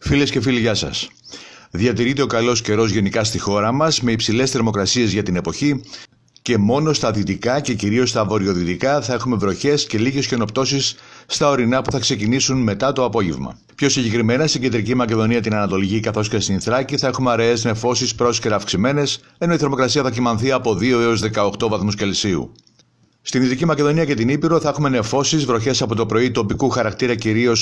Φίλες και φίλοι, γεια σας. Διατηρείται ο καλός καιρός γενικά στη χώρα μας με υψηλές θερμοκρασίες για την εποχή και μόνο στα δυτικά και κυρίως στα βορειοδυτικά θα έχουμε βροχές και λίγες χιονοπτώσεις στα ορεινά που θα ξεκινήσουν μετά το απόγευμα. Πιο συγκεκριμένα στην κεντρική Μακεδονία, την Ανατολική καθώς και στην Θράκη θα έχουμε αραιές νεφώσεις πρόσκαιρα αυξημένες, ενώ η θερμοκρασία θα κοιμανθεί από 2 έω 18 βαθμούς Κελσίου. Στην Δυτική Μακεδονία και την Ήπειρο θα έχουμε νεφώσεις, βροχές από το πρωί τοπικού χαρακτήρα κυρίως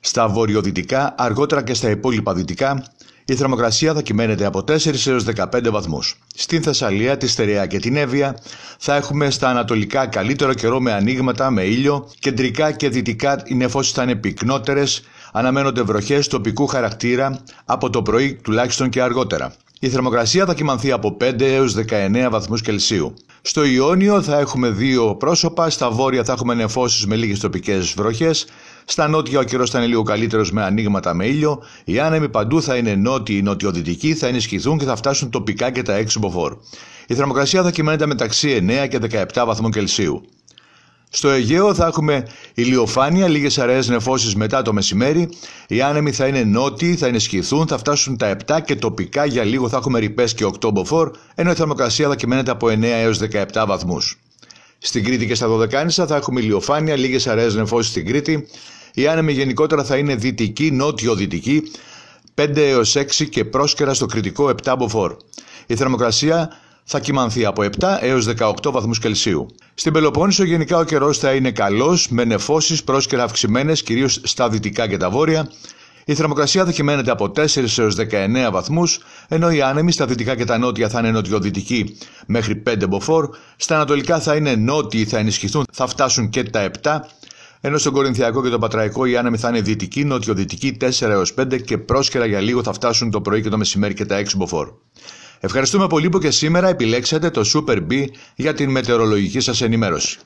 στα βορειοδυτικά, αργότερα και στα υπόλοιπα δυτικά. Η θερμοκρασία θα κυμαίνεται από 4 έω 15 βαθμούς. Στην Θεσσαλία, τη Στερεά και την Εύβοια θα έχουμε στα ανατολικά καλύτερο καιρό με ανοίγματα, με ήλιο. Κεντρικά και δυτικά οι νεφώσεις θα είναι πυκνότερες. Αναμένονται βροχές τοπικού χαρακτήρα από το πρωί τουλάχιστον και αργότερα. Η θερμοκρασία θα κυμανθεί από 5 έως 19 βαθμούς Κελσίου. Στο Ιόνιο θα έχουμε δύο πρόσωπα, στα βόρεια θα έχουμε νεφώσεις με λίγες τοπικές βροχές, στα νότια ο καιρός θα είναι λίγο καλύτερος με ανοίγματα με ήλιο, οι άνεμοι παντού θα είναι νότιοι ή νοτιοδυτικοί, θα ενισχυθούν και θα φτάσουν τοπικά και τα 6 μποφόρ. Η θερμοκρασία θα κυμαίνεται μεταξύ 9 και 17 βαθμών Κελσίου. Στο Αιγαίο θα έχουμε Ηλιοφάνεια, λίγες αραιές νεφώσεις μετά το μεσημέρι. Οι άνεμοι θα είναι νότιοι, θα ενισχυθούν, θα φτάσουν τα 7 και τοπικά για λίγο θα έχουμε ρηπές και 8 μποφόρ, ενώ η θερμοκρασία θα κυμαίνεται από 9 έω 17 βαθμούς. Στην Κρήτη και στα Δωδεκάνησα θα έχουμε ηλιοφάνεια, λίγες αραιές νεφώσεις στην Κρήτη. Η άνεμοι γενικότερα θα είναι δυτική, νότιο-δυτική, 5 έω 6 και πρόσκαιρα στο κριτικό 7 μποφόρ. Η θερμοκρασία θα κοιμανθεί από 7 έως 18 βαθμούς Κελσίου. Στην Πελοπόννησο γενικά ο καιρός θα είναι καλός, με νεφώσεις πρόσκαιρα αυξημένες, κυρίως στα δυτικά και τα βόρεια. Η θερμοκρασία θα κυμαίνεται από 4 έως 19 βαθμούς, ενώ οι άνεμοι στα δυτικά και τα νότια θα είναι νοτιοδυτικοί μέχρι 5 μποφόρ, στα ανατολικά θα είναι νότιοι, θα ενισχυθούν, θα φτάσουν και τα 7, ενώ στον Κορινθιακό και τον Πατραϊκό οι άνεμοι θα είναι δυτικοί, νοτιοδυτικοί 4 έως 5 και πρόσκαιρα για λίγο θα φτάσουν το πρωί και το μεσημέρι και τα 6 μποφόρ. Ευχαριστούμε πολύ που και σήμερα επιλέξατε το Super B για την μετεωρολογική σας ενημέρωση.